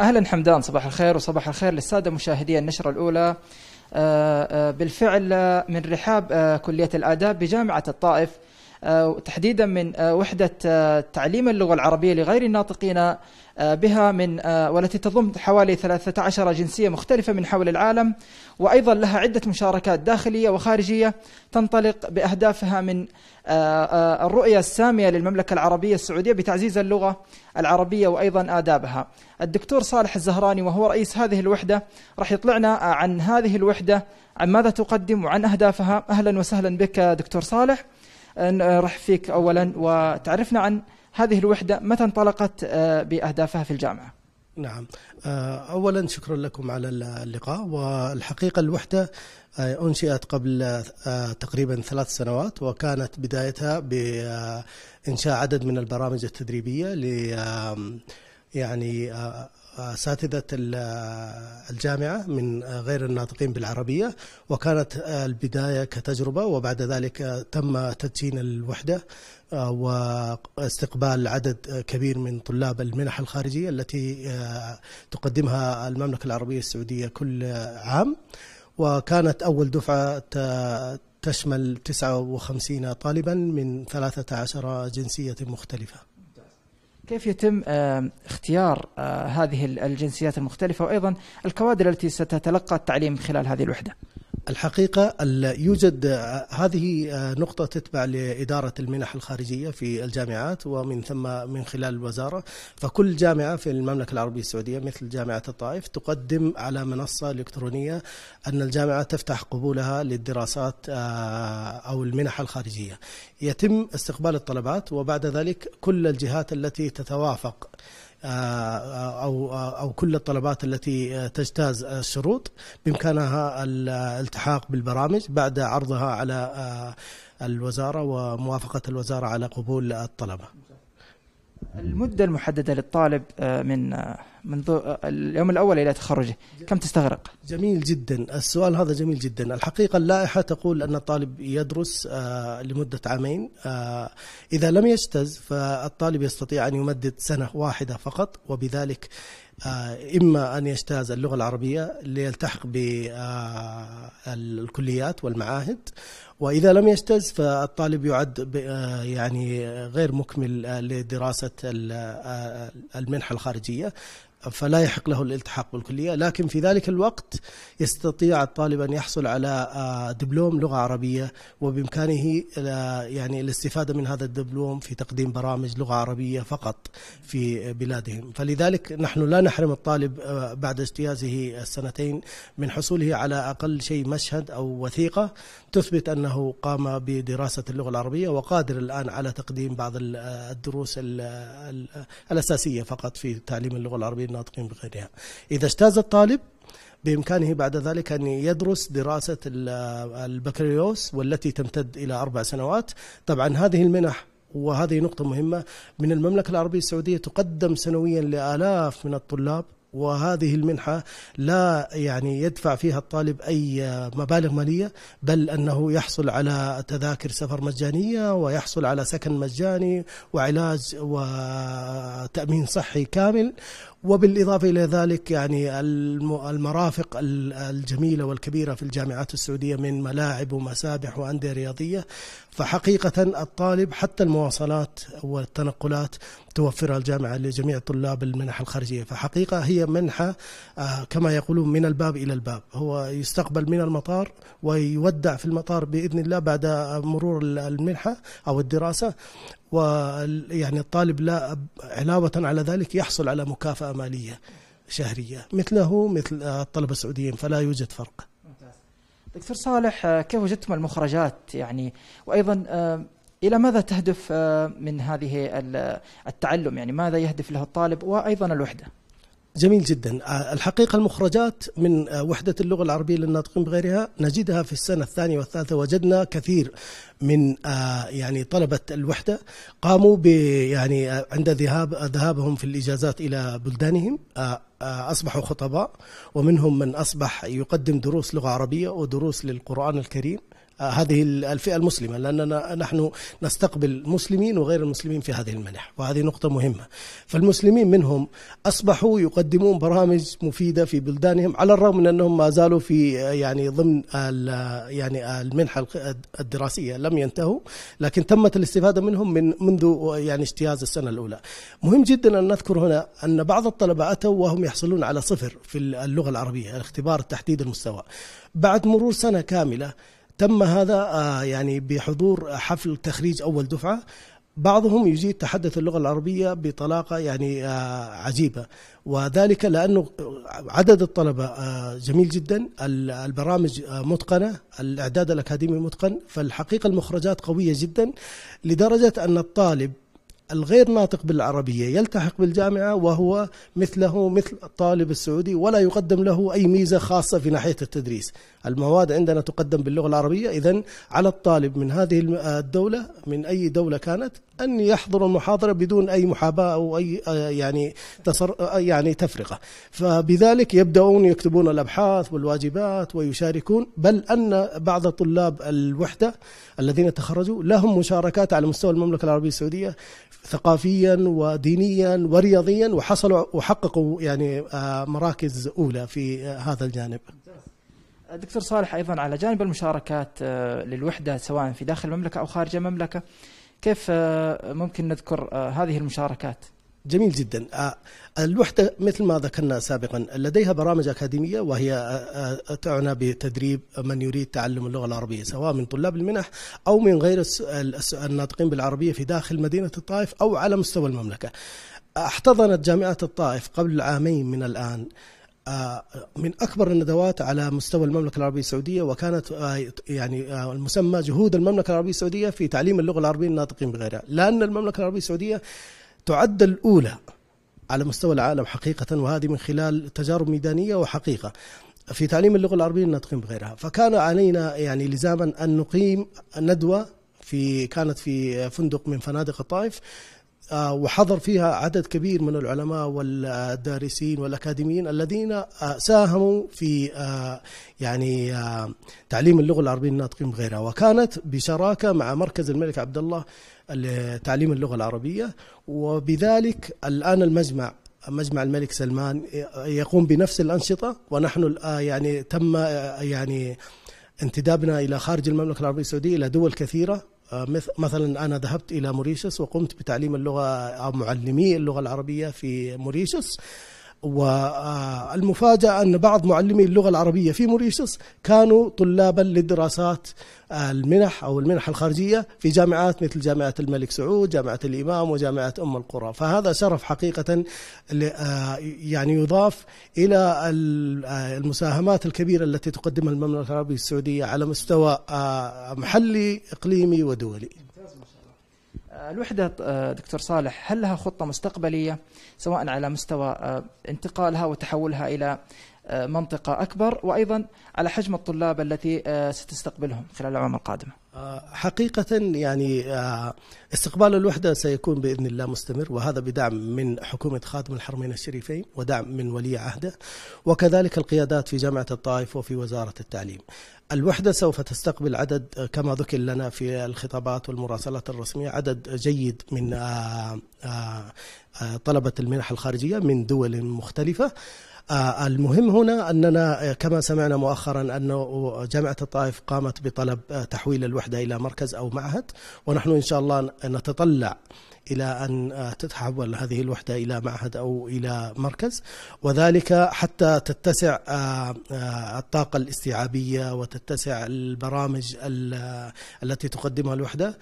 اهلا حمدان صباح الخير وصباح الخير للساده مشاهدي النشره الاولى آه، آه، بالفعل آه، من رحاب كليه الاداب بجامعه الطائف آه، تحديدا من آه، وحدة آه، تعليم اللغة العربية لغير الناطقين بها من والتي تضم حوالي 13 جنسية مختلفة من حول العالم وأيضا لها عدة مشاركات داخلية وخارجية تنطلق بأهدافها من الرؤية السامية للمملكة العربية السعودية بتعزيز اللغة العربية وأيضا آدابها الدكتور صالح الزهراني وهو رئيس هذه الوحدة راح يطلعنا عن هذه الوحدة عن ماذا تقدم وعن أهدافها أهلا وسهلا بك دكتور صالح نرحب فيك اولا وتعرفنا عن هذه الوحده متى انطلقت آه، باهدافها في الجامعه؟ نعم آه، اولا شكرا لكم على اللقاء والحقيقه الوحده آه، انشئت قبل تقريبا ثلاث سنوات وكانت بدايتها بانشاء عدد من البرامج التدريبيه يعني اساتذه الجامعه من غير الناطقين بالعربيه وكانت البدايه كتجربه وبعد ذلك تم تدشين الوحده واستقبال عدد كبير من طلاب المنح الخارجيه التي تقدمها المملكه العربيه السعوديه كل عام وكانت اول دفعه تشمل 59 طالبا من 13 جنسيه مختلفه كيف يتم آه، اختيار آه، هذه الجنسيات المختلفة وأيضا الكوادر التي ستتلقى التعليم خلال هذه الوحدة الحقيقة يوجد آه، هذه آه، نقطة تتبع لإدارة المنح الخارجية في الجامعات ومن ثم من خلال الوزارة فكل جامعة في المملكة العربية السعودية مثل جامعة الطائف تقدم على منصة إلكترونية أن الجامعة تفتح قبولها للدراسات آه، أو المنح الخارجية يتم استقبال الطلبات وبعد ذلك كل الجهات التي تتوافق آه، آه، او آه، او كل الطلبات التي تجتاز الشروط بامكانها الالتحاق بالبرامج بعد عرضها على الوزاره وموافقه الوزاره على قبول الطلبه. المدة المحددة للطالب آه، من آه، من آه، اليوم الأول إلى تخرجه كم تستغرق؟ جميل جدا السؤال هذا جميل جدا الحقيقة اللائحة تقول أن الطالب يدرس لمدة عامين إذا لم يجتز فالطالب يستطيع أن يمدد سنة واحدة فقط وبذلك آه، إما أن يجتاز اللغة العربية ليلتحق بالكليات والمعاهد وإذا لم يجتز فالطالب يعد آه، يعني غير مكمل آه، لدراسة المنحة الخارجية فلا يحق له الالتحاق بالكلية لكن في ذلك الوقت يستطيع الطالب أن يحصل على آه، دبلوم لغة عربية وبإمكانه آه، يعني الاستفادة من هذا الدبلوم في تقديم برامج لغة عربية فقط في بلادهم فلذلك نحن لا نحرم الطالب آه، بعد اجتيازه السنتين من حصوله على أقل شيء مشهد أو وثيقة تثبت أنه قام بدراسة اللغة العربية وقادر الآن على تقديم بعض الدروس الأساسية فقط في تعليم اللغة العربية للناطقين بغيرها إذا اجتاز الطالب بإمكانه بعد ذلك أن يدرس دراسة البكالوريوس والتي تمتد إلى أربع سنوات طبعا هذه المنح وهذه نقطة مهمة من المملكة العربية السعودية تقدم سنويا لآلاف من الطلاب وهذه المنحة لا يعني يدفع فيها الطالب أي مبالغ مالية بل أنه يحصل على تذاكر سفر مجانية ويحصل على سكن مجاني وعلاج وتأمين صحي كامل وبالإضافة إلى ذلك يعني المرافق الجميلة والكبيرة في الجامعات السعودية من ملاعب ومسابح وأندية رياضية فحقيقة الطالب حتى المواصلات والتنقلات توفرها الجامعة لجميع طلاب المنح الخارجية فحقيقة هي منحة آه، كما يقولون من الباب إلى الباب هو يستقبل من المطار ويودع في المطار بإذن الله بعد مرور المنحة أو الدراسة ويعني الطالب لا علاوة على ذلك يحصل على مكافأة مالية شهرية مثله مثل الطلبة السعوديين فلا يوجد فرق ممتاز. دكتور صالح آه، كيف وجدتم المخرجات يعني وأيضا آه، إلى ماذا تهدف آه، من هذه التعلم يعني ماذا يهدف له الطالب وأيضا الوحدة جميل جدا آه، الحقيقة المخرجات من آه، وحدة اللغة العربية للناطقين بغيرها نجدها في السنة الثانية والثالثة وجدنا كثير من آه، يعني طلبة الوحدة قاموا ب يعني عند ذهاب ذهابهم في الإجازات إلى بلدانهم أصبحوا خطباء ومنهم من أصبح يقدم دروس لغة عربية ودروس للقرآن الكريم هذه الفئة المسلمة لأننا نحن نستقبل مسلمين وغير المسلمين في هذه المنح وهذه نقطة مهمة فالمسلمين منهم أصبحوا يقدمون برامج مفيدة في بلدانهم على الرغم من أنهم ما زالوا في يعني ضمن يعني المنحة الدراسية لم ينتهوا لكن تمت الاستفادة منهم من منذ يعني اجتياز السنة الأولى مهم جدا أن نذكر هنا أن بعض الطلبة أتوا وهم يحصلون على صفر في اللغة العربية الاختبار تحديد المستوى بعد مرور سنة كاملة تم هذا آه، يعني بحضور حفل تخريج أول دفعة بعضهم يجيد تحدث اللغة العربية بطلاقة يعني آه، عجيبة وذلك لأنه عدد الطلبة آه، جميل جدا البرامج متقنة الإعداد الأكاديمي متقن فالحقيقة المخرجات قوية جدا لدرجة أن الطالب الغير ناطق بالعربية يلتحق بالجامعة وهو مثله مثل الطالب السعودي ولا يقدم له أي ميزة خاصة في ناحية التدريس المواد عندنا تقدم باللغة العربية إذا على الطالب من هذه الدولة من أي دولة كانت أن يحضر المحاضرة بدون أي محاباة أو أي آه، يعني تصر آه، يعني تفرقة فبذلك يبدأون يكتبون الأبحاث والواجبات ويشاركون بل أن بعض طلاب الوحدة الذين تخرجوا لهم مشاركات على مستوى المملكة العربية السعودية ثقافيا ودينيا ورياضيا وحصلوا وحققوا يعني آه، مراكز اولى في آه، هذا الجانب. دكتور صالح ايضا على جانب المشاركات آه، للوحده سواء في داخل المملكه او خارج المملكه كيف ممكن نذكر هذه المشاركات؟ جميل جدا آه، الوحدة مثل ما ذكرنا سابقا لديها برامج أكاديمية وهي آه، آه، تعنى بتدريب من يريد تعلم اللغة العربية سواء من طلاب المنح أو من غير الناطقين بالعربية في داخل مدينة الطائف أو على مستوى المملكة احتضنت جامعة الطائف قبل عامين من الآن من اكبر الندوات على مستوى المملكه العربيه السعوديه وكانت يعني المسمى جهود المملكه العربيه السعوديه في تعليم اللغه العربيه الناطقين بغيرها، لان المملكه العربيه السعوديه تعد الأولى على مستوى العالم حقيقة وهذه من خلال تجارب ميدانية وحقيقة في تعليم اللغة العربية للناطقين بغيرها فكان علينا يعني لزاما أن نقيم ندوة في كانت في فندق من فنادق الطائف آه، وحضر فيها عدد كبير من العلماء والدارسين والاكاديميين الذين آه، ساهموا في آه، يعني تعليم اللغه العربيه الناطقين بغيرها وكانت بشراكه مع مركز الملك عبد الله لتعليم اللغه العربيه وبذلك الان المجمع مجمع الملك سلمان يقوم بنفس الانشطه ونحن يعني تم يعني انتدابنا الى خارج المملكه العربيه السعوديه الى دول كثيره آه، مثلا أنا ذهبت إلى موريشيوس وقمت بتعليم اللغة أو معلمي اللغة العربية في موريشيوس والمفاجأة أن بعض معلمي اللغة العربية في موريشيوس كانوا طلابا للدراسات المنح أو المنح الخارجية في جامعات مثل جامعة الملك سعود جامعة الإمام وجامعة أم القرى فهذا شرف حقيقة آه، يعني يضاف إلى آه، المساهمات الكبيرة التي تقدمها المملكة العربية السعودية على مستوى آه، محلي إقليمي ودولي الوحدة آه، دكتور صالح هل لها خطة مستقبلية سواء على مستوى آه، انتقالها وتحولها إلى منطقة أكبر وأيضا على حجم الطلاب التي آه، ستستقبلهم خلال العام القادمة آه، حقيقة يعني آه، استقبال الوحدة سيكون بإذن الله مستمر وهذا بدعم من حكومة خادم الحرمين الشريفين ودعم من ولي عهده وكذلك القيادات في جامعة الطائف وفي وزارة التعليم الوحدة سوف تستقبل عدد كما ذكر لنا في الخطابات والمراسلات الرسمية عدد جيد من طلبة المنح الخارجية من دول مختلفة آه، المهم هنا أننا آه، كما سمعنا مؤخرا أنه جامعة الطائف قامت بطلب آه، تحويل الوحدة إلى مركز أو معهد ونحن إن شاء الله نتطلع إلى أن تتحول هذه الوحدة إلى معهد أو إلى مركز وذلك حتى تتسع الطاقة الاستيعابية وتتسع البرامج التي تقدمها الوحدة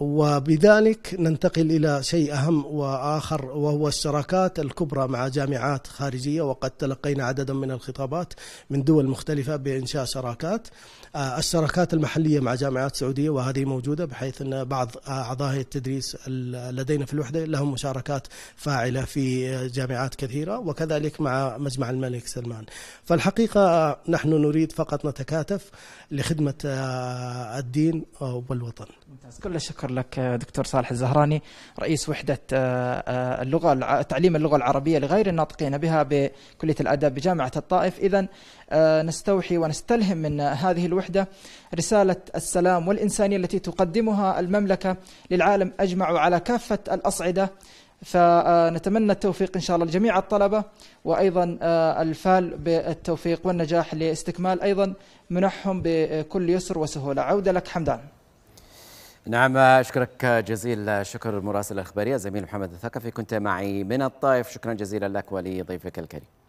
وبذلك ننتقل إلى شيء أهم وآخر وهو الشراكات الكبرى مع جامعات خارجية وقد تلقينا عددا من الخطابات من دول مختلفة بإنشاء شراكات آه، الشراكات المحلية مع جامعات سعودية وهذه موجودة بحيث أن بعض أعضاء التدريس لدينا في الوحدة لهم مشاركات فاعلة في جامعات كثيرة وكذلك مع مجمع الملك سلمان فالحقيقة آه، نحن نريد فقط نتكاتف لخدمة آه، الدين والوطن ممتاز كل الشكر لك دكتور صالح الزهراني رئيس وحدة آه، آه، اللغة تعليم اللغة العربية لغير الناطقين بها بكلية الأدب بجامعة الطائف إذا آه، نستوحي ونستلهم من هذه الوحدة رسالة السلام والإنسانية التي تقدمها المملكة للعالم أجمع على كافة الأصعدة فنتمنى التوفيق ان شاء الله لجميع الطلبه وايضا الفال بالتوفيق والنجاح لاستكمال ايضا منحهم بكل يسر وسهوله عوده لك حمدان نعم أشكرك جزيل شكر المراسل الإخباري الزميل محمد الثقفي كنت معي من الطائف شكرا جزيلا لك ولضيفك الكريم